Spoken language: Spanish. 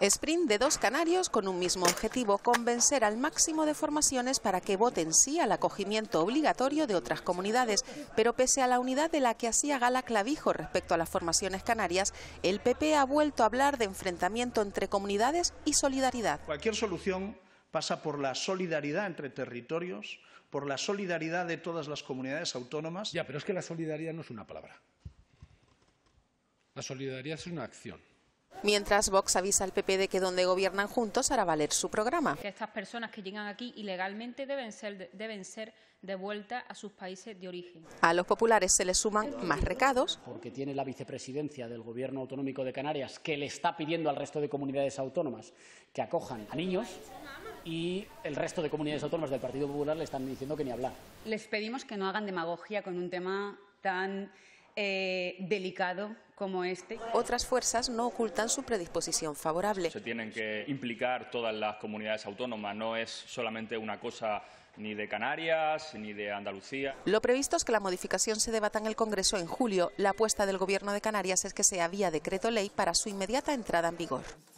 Sprint de dos canarios con un mismo objetivo, convencer al máximo de formaciones para que voten sí al acogimiento obligatorio de otras comunidades. Pero pese a la unidad de la que hacía gala Clavijo respecto a las formaciones canarias, el PP ha vuelto a hablar de enfrentamiento entre comunidades y solidaridad. Cualquier solución pasa por la solidaridad entre territorios, por la solidaridad de todas las comunidades autónomas. Ya, pero es que la solidaridad no es una palabra. La solidaridad es una acción mientras Vox avisa al PP de que donde gobiernan juntos hará valer su programa. estas personas que llegan aquí ilegalmente deben ser, deben ser devueltas a sus países de origen. A los populares se les suman más recados. Porque tiene la vicepresidencia del Gobierno Autonómico de Canarias que le está pidiendo al resto de comunidades autónomas que acojan a niños y el resto de comunidades autónomas del Partido Popular le están diciendo que ni hablar. Les pedimos que no hagan demagogia con un tema tan eh, delicado como este. Otras fuerzas no ocultan su predisposición favorable. Se tienen que implicar todas las comunidades autónomas, no es solamente una cosa ni de Canarias ni de Andalucía. Lo previsto es que la modificación se debata en el Congreso en julio. La apuesta del Gobierno de Canarias es que se vía decreto ley para su inmediata entrada en vigor.